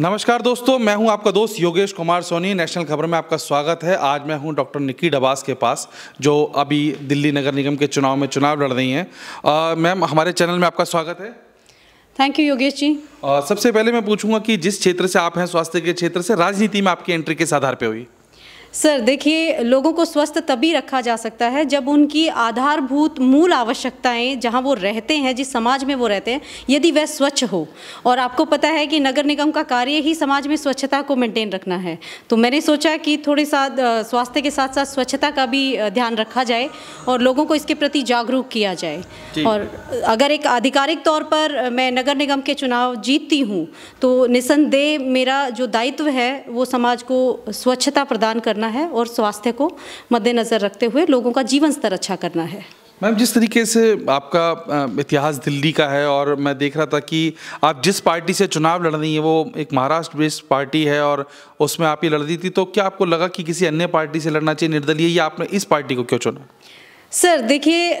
नमस्कार दोस्तों मैं हूं आपका दोस्त योगेश कुमार सोनी नेशनल खबर में आपका स्वागत है आज मैं हूं डॉक्टर निकी डबास के पास जो अभी दिल्ली नगर निगम के चुनाव में चुनाव लड़ रही हैं मैम हमारे चैनल में आपका स्वागत है थैंक यू योगेश जी आ, सबसे पहले मैं पूछूंगा कि जिस क्षेत्र से आप हैं स्वास्थ्य के क्षेत्र से राजनीति में आपकी एंट्री किस आधार पर हुई सर देखिए लोगों को स्वस्थ तभी रखा जा सकता है जब उनकी आधारभूत मूल आवश्यकताएं जहां वो रहते हैं जिस समाज में वो रहते हैं यदि वह स्वच्छ हो और आपको पता है कि नगर निगम का कार्य ही समाज में स्वच्छता को मेंटेन रखना है तो मैंने सोचा कि थोड़े साथ स्वास्थ्य के साथ साथ स्वच्छता का भी ध्यान रखा जाए और लोगों को इसके प्रति जागरूक किया जाए और अगर एक आधिकारिक तौर पर मैं नगर निगम के चुनाव जीतती हूँ तो निसंदेह मेरा जो दायित्व है वो समाज को स्वच्छता प्रदान करना करना है और स्वास्थ्य को मद्देनज़र रखते हुए लोगों का जीवन स्तर अच्छा करना है मैम जिस तरीके से आपका इतिहास दिल्ली का है और मैं देख रहा था कि आप जिस पार्टी से चुनाव लड़ रही हैं वो एक महाराष्ट्र बेस्ड पार्टी है और उसमें आप ही लड़ रही थी तो क्या आपको लगा कि किसी अन्य पार्टी से लड़ना चाहिए निर्दलीय या आपने इस पार्टी को क्यों चुना सर देखिए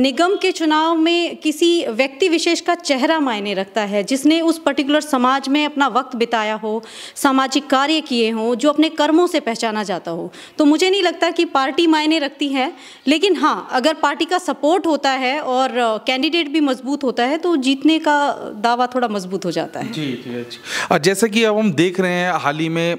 निगम के चुनाव में किसी व्यक्ति विशेष का चेहरा मायने रखता है जिसने उस पर्टिकुलर समाज में अपना वक्त बिताया हो सामाजिक कार्य किए हों जो अपने कर्मों से पहचाना जाता हो तो मुझे नहीं लगता कि पार्टी मायने रखती है लेकिन हाँ अगर पार्टी का सपोर्ट होता है और कैंडिडेट भी मजबूत होता है तो जीतने का दावा थोड़ा मजबूत हो जाता है जी जी जी जैसे कि अब हम देख रहे हैं हाल ही में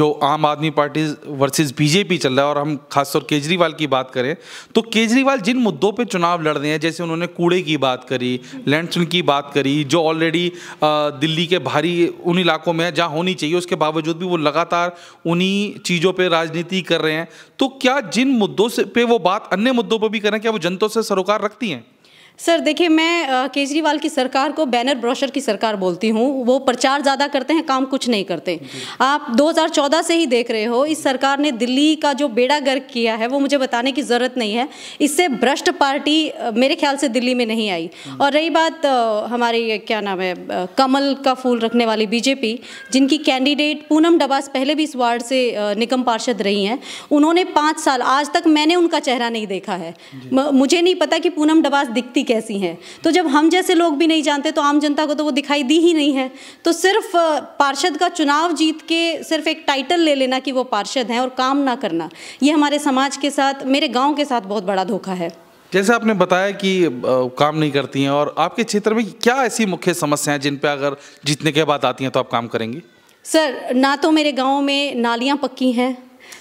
जो आम आदमी पार्टी वर्सेज बीजेपी चल रहा है और हम खासतौर केजरीवाल की बात करें तो केजरीवाल जिन मुद्दों पे चुनाव लड़ रहे हैं जैसे उन्होंने कूड़े की बात करी लैंडस्टोन की बात करी जो ऑलरेडी दिल्ली के भारी उन इलाकों में है जहाँ होनी चाहिए उसके बावजूद भी वो लगातार उन्हीं चीज़ों पर राजनीति कर रहे हैं तो क्या जिन मुद्दों से पे वो बात अन्य मुद्दों पर भी करें क्या वो जनता से सरोकार रखती हैं सर देखिए मैं केजरीवाल की सरकार को बैनर ब्रोशर की सरकार बोलती हूँ वो प्रचार ज़्यादा करते हैं काम कुछ नहीं करते आप 2014 से ही देख रहे हो इस सरकार ने दिल्ली का जो बेड़ा गर्क किया है वो मुझे बताने की ज़रूरत नहीं है इससे भ्रष्ट पार्टी मेरे ख्याल से दिल्ली में नहीं आई और रही बात हमारी क्या नाम है कमल का फूल रखने वाली बीजेपी जिनकी कैंडिडेट पूनम डबास पहले भी इस वार्ड से निगम पार्षद रही हैं उन्होंने पाँच साल आज तक मैंने उनका चेहरा नहीं देखा है मुझे नहीं पता कि पूनम डबास दिखती कैसी हैं तो जब हम जैसे लोग भी नहीं जानते तो आम जनता को तो वो दिखाई दी ही नहीं है तो सिर्फ पार्षद का चुनाव जीत के सिर्फ एक टाइटल ले लेना कि वो पार्षद हैं और काम ना करना ये हमारे समाज के साथ मेरे गाँव के साथ बहुत बड़ा धोखा है जैसे आपने बताया कि काम नहीं करती हैं और आपके क्षेत्र में क्या ऐसी मुख्य समस्याएं जिन पर अगर जीतने के बाद आती हैं तो आप काम करेंगी सर ना तो मेरे गांव में नालियां पक्की हैं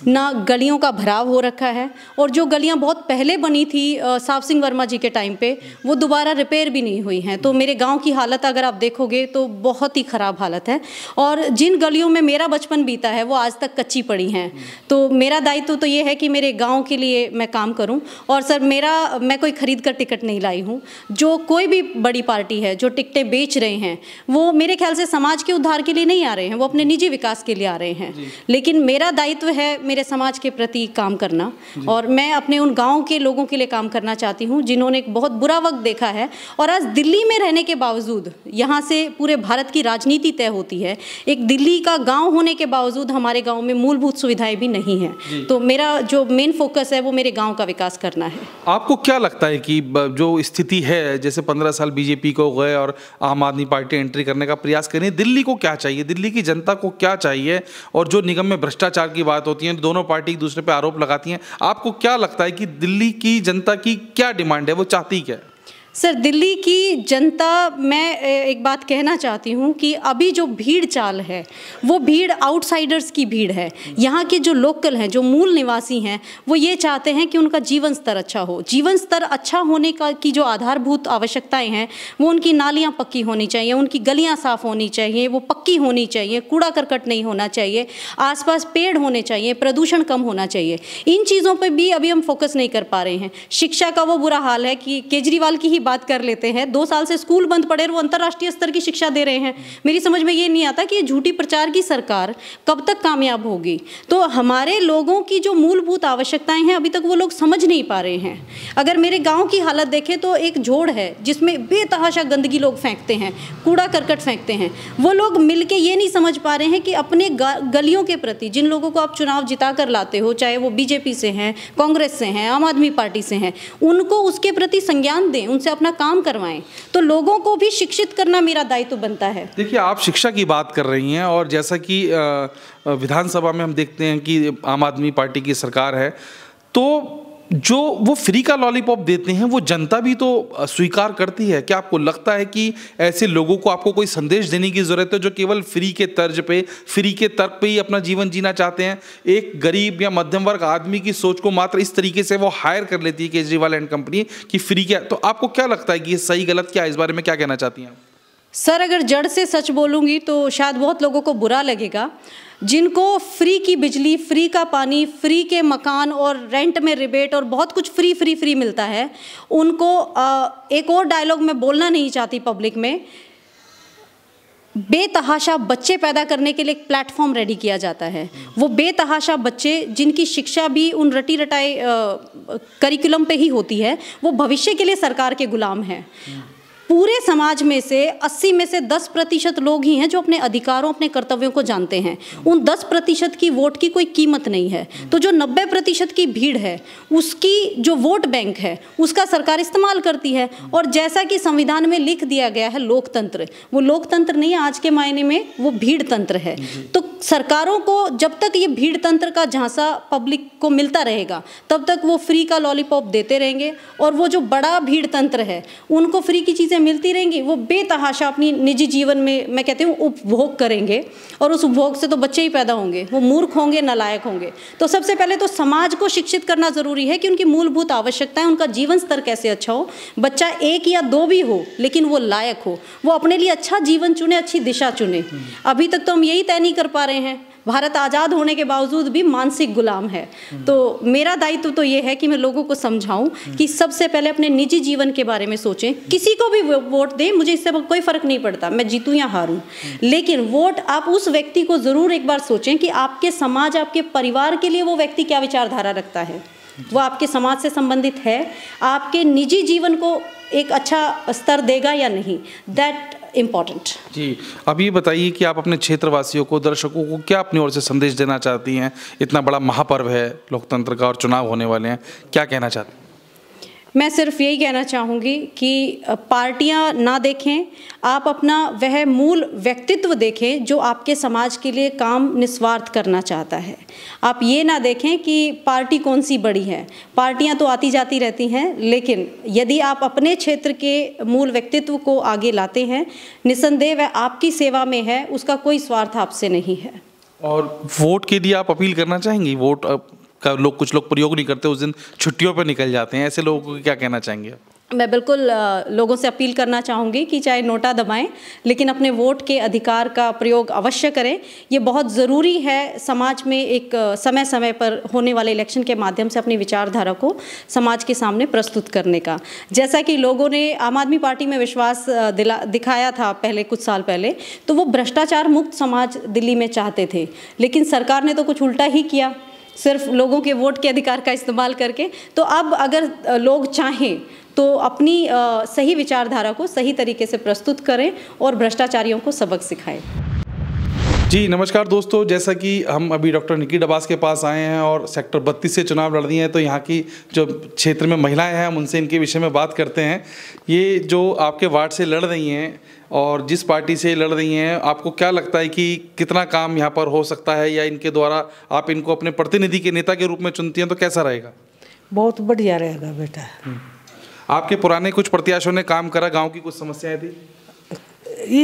ना गलियों का भराव हो रखा है और जो गलियां बहुत पहले बनी थी साफ सिंह वर्मा जी के टाइम पे वो दोबारा रिपेयर भी नहीं हुई हैं तो मेरे गांव की हालत अगर आप देखोगे तो बहुत ही ख़राब हालत है और जिन गलियों में मेरा बचपन बीता है वो आज तक कच्ची पड़ी हैं तो मेरा दायित्व तो ये है कि मेरे गाँव के लिए मैं काम करूँ और सर मेरा मैं कोई ख़रीद कर टिकट नहीं लाई हूँ जो कोई भी बड़ी पार्टी है जो टिकटें बेच रहे हैं वो मेरे ख्याल से समाज के उद्धार के लिए नहीं आ रहे हैं वो अपने निजी विकास के लिए आ रहे हैं लेकिन मेरा दायित्व है मेरे समाज के प्रति काम करना और मैं अपने उन गाँव के लोगों के लिए काम करना चाहती हूँ जिन्होंने एक बहुत बुरा वक्त देखा है और आज दिल्ली में रहने के बावजूद यहाँ से पूरे भारत की राजनीति तय होती है एक दिल्ली का गाँव होने के बावजूद हमारे गाँव में मूलभूत सुविधाएं भी नहीं हैं तो मेरा जो मेन फोकस है वो मेरे गाँव का विकास करना है आपको क्या लगता है कि जो स्थिति है जैसे पंद्रह साल बीजेपी को गए और आम आदमी पार्टी एंट्री करने का प्रयास करें दिल्ली को क्या चाहिए दिल्ली की जनता को क्या चाहिए और जो निगम में भ्रष्टाचार की बात होती होती हैं दोनों पार्टी एक दूसरे पर आरोप लगाती हैं आपको क्या लगता है कि दिल्ली की जनता की क्या डिमांड है वो चाहती क्या है सर दिल्ली की जनता मैं एक बात कहना चाहती हूँ कि अभी जो भीड़ चाल है वो भीड़ आउटसाइडर्स की भीड़ है यहाँ के जो लोकल हैं जो मूल निवासी हैं वो ये चाहते हैं कि उनका जीवन स्तर अच्छा हो जीवन स्तर अच्छा होने का की जो आधारभूत आवश्यकताएं हैं वो उनकी नालियाँ पक्की होनी चाहिए उनकी गलियाँ साफ़ होनी चाहिए वो पक्की होनी चाहिए कूड़ा करकट नहीं होना चाहिए आसपास पेड़ होने चाहिए प्रदूषण कम होना चाहिए इन चीज़ों पर भी अभी हम फोकस नहीं कर पा रहे हैं शिक्षा का वो बुरा हाल है कि केजरीवाल की ही की बात कर लेते हैं दो साल से स्कूल बंद पड़े वो अंतर्राष्ट्रीय स्तर की शिक्षा दे रहे हैं मेरी समझ में ये नहीं आता कि ये झूठी प्रचार की सरकार कब तक कामयाब होगी तो हमारे लोगों की जो मूलभूत आवश्यकताएं हैं अभी तक वो लोग समझ नहीं पा रहे हैं अगर मेरे गाँव की हालत देखें तो एक झोड़ है जिसमें बेतहाशा गंदगी लोग फेंकते हैं कूड़ा करकट फेंकते हैं वो लोग मिल ये नहीं समझ पा रहे हैं कि अपने गलियों के प्रति जिन लोगों को आप चुनाव जिता कर लाते हो चाहे वो बीजेपी से हैं कांग्रेस से हैं आम आदमी पार्टी से हैं उनको उसके प्रति संज्ञान दें उनसे अपना काम करवाएं तो लोगों को भी शिक्षित करना मेरा दायित्व बनता है देखिए आप शिक्षा की बात कर रही हैं और जैसा कि विधानसभा में हम देखते हैं कि आम आदमी पार्टी की सरकार है तो जो वो फ्री का लॉलीपॉप देते हैं वो जनता भी तो स्वीकार करती है क्या आपको लगता है कि ऐसे लोगों को आपको कोई संदेश देने की ज़रूरत है जो केवल फ्री के तर्ज पे फ्री के तर्क पे ही अपना जीवन जीना चाहते हैं एक गरीब या मध्यम वर्ग आदमी की सोच को मात्र इस तरीके से वो हायर कर लेती है केजरीवाल एंड कंपनी कि फ्री क्या तो आपको क्या लगता है कि ये सही गलत क्या इस बारे में क्या कहना चाहती हैं आप सर अगर जड़ से सच बोलूँगी तो शायद बहुत लोगों को बुरा लगेगा जिनको फ्री की बिजली फ्री का पानी फ्री के मकान और रेंट में रिबेट और बहुत कुछ फ्री फ्री फ्री मिलता है उनको एक और डायलॉग में बोलना नहीं चाहती पब्लिक में बेतहाशा बच्चे पैदा करने के लिए एक प्लेटफॉर्म रेडी किया जाता है वो बेतहाशा बच्चे जिनकी शिक्षा भी उन रटी रटाई करिकुलम पे ही होती है वो भविष्य के लिए सरकार के गुलाम हैं पूरे समाज में से 80 में से 10 प्रतिशत लोग ही हैं जो अपने अधिकारों अपने कर्तव्यों को जानते हैं उन 10 प्रतिशत की वोट की कोई कीमत नहीं है तो जो 90 प्रतिशत की भीड़ है उसकी जो वोट बैंक है उसका सरकार इस्तेमाल करती है और जैसा कि संविधान में लिख दिया गया है लोकतंत्र वो लोकतंत्र नहीं आज के मायने में वो भीड़ तंत्र है तो सरकारों को जब तक ये भीड़ तंत्र का झांसा पब्लिक को मिलता रहेगा तब तक वो फ्री का लॉलीपॉप देते रहेंगे और वो जो बड़ा भीड़ तंत्र है उनको फ्री की चीज़ें मिलती रहेंगी वो बेतहाशा अपनी निजी जीवन में मैं कहती हूँ उपभोग करेंगे और उस उपभोग से तो बच्चे ही पैदा होंगे वो मूर्ख होंगे नलायक होंगे तो सबसे पहले तो समाज को शिक्षित करना ज़रूरी है कि उनकी मूलभूत आवश्यकताएं उनका जीवन स्तर कैसे अच्छा हो बच्चा एक या दो भी हो लेकिन वो लायक हो वो अपने लिए अच्छा जीवन चुने अच्छी दिशा चुने अभी तक तो हम यही तय नहीं कर पा रहे हैं भारत आज़ाद होने के बावजूद भी मानसिक गुलाम है तो मेरा दायित्व तो ये है कि मैं लोगों को समझाऊं कि सबसे पहले अपने निजी जीवन के बारे में सोचें किसी को भी वोट दें मुझे इससे कोई फ़र्क नहीं पड़ता मैं जीतूँ या हारूँ लेकिन वोट आप उस व्यक्ति को ज़रूर एक बार सोचें कि आपके समाज आपके परिवार के लिए वो व्यक्ति क्या विचारधारा रखता है वो आपके समाज से संबंधित है आपके निजी जीवन को एक अच्छा स्तर देगा या नहीं दैट इम्पॉर्टेंट जी अब ये बताइए कि आप अपने क्षेत्रवासियों को दर्शकों को क्या अपनी ओर से संदेश देना चाहती हैं इतना बड़ा महापर्व है लोकतंत्र का और चुनाव होने वाले हैं क्या कहना चाहती हैं मैं सिर्फ यही कहना चाहूँगी कि पार्टियाँ ना देखें आप अपना वह मूल व्यक्तित्व देखें जो आपके समाज के लिए काम निस्वार्थ करना चाहता है आप ये ना देखें कि पार्टी कौन सी बड़ी है पार्टियाँ तो आती जाती रहती हैं लेकिन यदि आप अपने क्षेत्र के मूल व्यक्तित्व को आगे लाते हैं निसंदेह वह आपकी सेवा में है उसका कोई स्वार्थ आपसे नहीं है और वोट के लिए आप अपील करना चाहेंगी वोट अप... का लोग कुछ लोग प्रयोग नहीं करते उस दिन छुट्टियों पर निकल जाते हैं ऐसे लोगों को क्या कहना चाहेंगे मैं बिल्कुल लोगों से अपील करना चाहूँगी कि चाहे नोटा दबाएं लेकिन अपने वोट के अधिकार का प्रयोग अवश्य करें ये बहुत ज़रूरी है समाज में एक समय समय पर होने वाले इलेक्शन के माध्यम से अपनी विचारधारा को समाज के सामने प्रस्तुत करने का जैसा कि लोगों ने आम आदमी पार्टी में विश्वास दिला दिखाया था पहले कुछ साल पहले तो वो भ्रष्टाचार मुक्त समाज दिल्ली में चाहते थे लेकिन सरकार ने तो कुछ उल्टा ही किया सिर्फ लोगों के वोट के अधिकार का इस्तेमाल करके तो अब अगर लोग चाहें तो अपनी सही विचारधारा को सही तरीके से प्रस्तुत करें और भ्रष्टाचारियों को सबक सिखाएं जी नमस्कार दोस्तों जैसा कि हम अभी डॉक्टर निकी डबास के पास आए हैं और सेक्टर बत्तीस से चुनाव लड़ रही हैं तो यहाँ की जो क्षेत्र में महिलाएं हैं हम उनसे इनके विषय में बात करते हैं ये जो आपके वार्ड से लड़ रही हैं और जिस पार्टी से लड़ रही हैं आपको क्या लगता है कि कितना काम यहाँ पर हो सकता है या इनके द्वारा आप इनको अपने प्रतिनिधि के नेता के रूप में चुनती हैं तो कैसा रहेगा बहुत बढ़िया रहेगा बेटा हम्म। आपके पुराने कुछ प्रत्याशियों ने काम करा गाँव की कुछ समस्याएं थी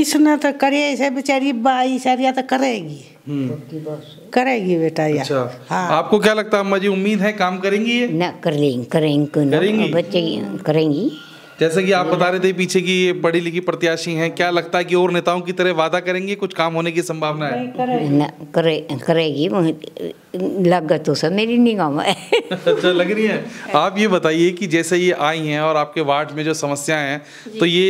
इसने तो करे ऐसे बेचारी बाई तो करेगी हम्म। करेगी बेटा यार अच्छा। हाँ। आपको क्या लगता है अम्मा जी उम्मीद है काम करेंगी ना करेंगे करेंगी करेंगी बच्चे करेंगी जैसे कि आप बता रहे थे पीछे की ये पढ़ी लिखी प्रत्याशी हैं क्या लगता है कि और नेताओं की तरह वादा करेंगे कुछ काम होने की संभावना है करे करेगी लग तो सब मेरी निगाह में अच्छा लग रही है आप ये बताइए कि जैसे ये आई हैं और आपके वार्ड में जो समस्याएं हैं तो ये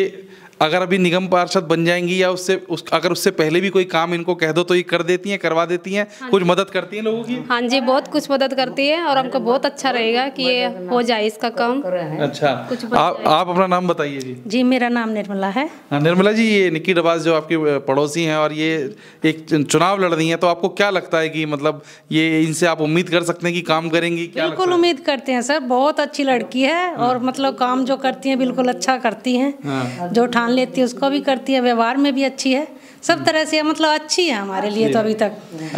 अगर अभी निगम पार्षद बन जाएंगी या उससे उस अगर उससे पहले भी कोई काम इनको कह दो तो ये कर देती हैं करवा देती हैं हाँ कुछ मदद करती हैं लोगों की हाँ जी बहुत कुछ मदद करती है और हमको बहुत अच्छा रहेगा कि ये हो जाए इसका काम अच्छा आप आप अपना नाम बताइए जी जी मेरा नाम निर्मला है हाँ, निर्मला जी ये निक्की डबास जो आपके पड़ोसी हैं और ये एक चुनाव लड़ रही हैं तो आपको क्या लगता है कि मतलब ये इनसे आप उम्मीद कर सकते हैं कि काम करेंगी बिल्कुल उम्मीद करते हैं सर बहुत अच्छी लड़की है और हाँ। मतलब काम जो करती हैं बिल्कुल अच्छा करती हैं हाँ। जो ठान जान लेती है उसको भी करती है व्यवहार में भी अच्छी है सब हम्म। तरह से मतलब अच्छी है हमारे लिए तो अभी तक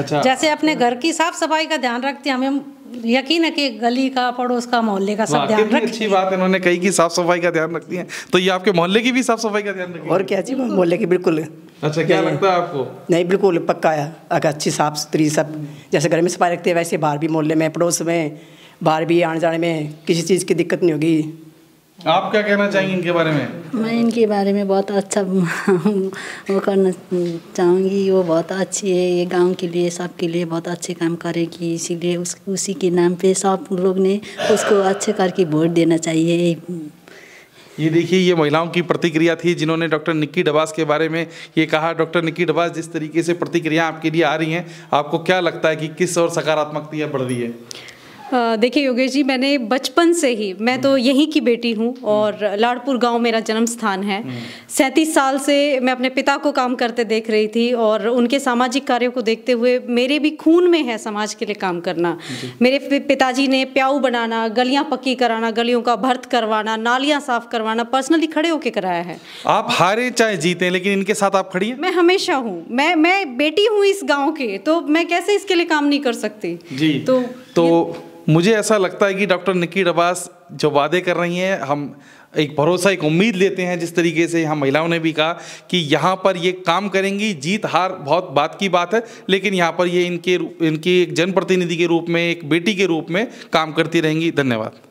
अच्छा। जैसे अपने घर की साफ सफाई का ध्यान रखती है हमें यकीन है कि गली का पड़ोस का मोहल्ले का सब ध्यान रखती अच्छी बात है उन्होंने कही कि साफ सफाई का ध्यान रखती है तो ये आपके मोहल्ले की भी साफ सफाई का ध्यान रखती और क्या जी मोहल्ले की बिल्कुल अच्छा क्या लगता है आपको नहीं बिल्कुल पक्का है अगर अच्छी साफ सुथरी सब जैसे घर में सफाई रखते हैं वैसे बाहर भी मोहल्ले में पड़ोस में बाहर भी आने जाने में किसी चीज़ की दिक्कत नहीं होगी आप क्या कहना चाहेंगे इनके बारे में मैं इनके बारे में बहुत अच्छा वो करना चाहूँगी वो बहुत अच्छी है ये गांव के लिए सब के लिए बहुत अच्छे काम करेगी इसीलिए उस उसी के नाम पे सब लोग ने उसको अच्छे करके वोट देना चाहिए ये देखिए ये महिलाओं की प्रतिक्रिया थी जिन्होंने डॉक्टर निक्की डबास के बारे में ये कहा डॉक्टर निक्की डबास जिस तरीके से प्रतिक्रिया आपके लिए आ रही हैं आपको क्या लगता है कि किस और सकारात्मकता बढ़ रही है देखिए योगेश जी मैंने बचपन से ही मैं तो हम्म। यहीं की बेटी हूँ हम्म। और लाड़पुर गांव मेरा जन्म स्थान है हम्म। सैंतीस साल से मैं अपने पिता को काम करते देख रही थी और उनके सामाजिक कार्यों को देखते हुए मेरे भी खून में है समाज के लिए काम करना मेरे पिताजी ने प्याऊ बनाना गलियाँ पक्की कराना गलियों का भर्त करवाना नालियाँ साफ करवाना पर्सनली खड़े होके कराया है आप हारे चाहे जीते लेकिन इनके साथ आप खड़ी मैं हमेशा हूँ मैं मैं बेटी हूँ इस गाँव के तो मैं कैसे इसके लिए काम नहीं कर सकती जी तो तो मुझे ऐसा लगता है कि डॉक्टर निक्की रबास जो वादे कर रही हैं हम एक भरोसा एक उम्मीद लेते हैं जिस तरीके से यहाँ महिलाओं ने भी कहा कि यहाँ पर ये काम करेंगी जीत हार बहुत बात की बात है लेकिन यहाँ पर ये इनके इनकी एक जनप्रतिनिधि के रूप में एक बेटी के रूप में काम करती रहेंगी धन्यवाद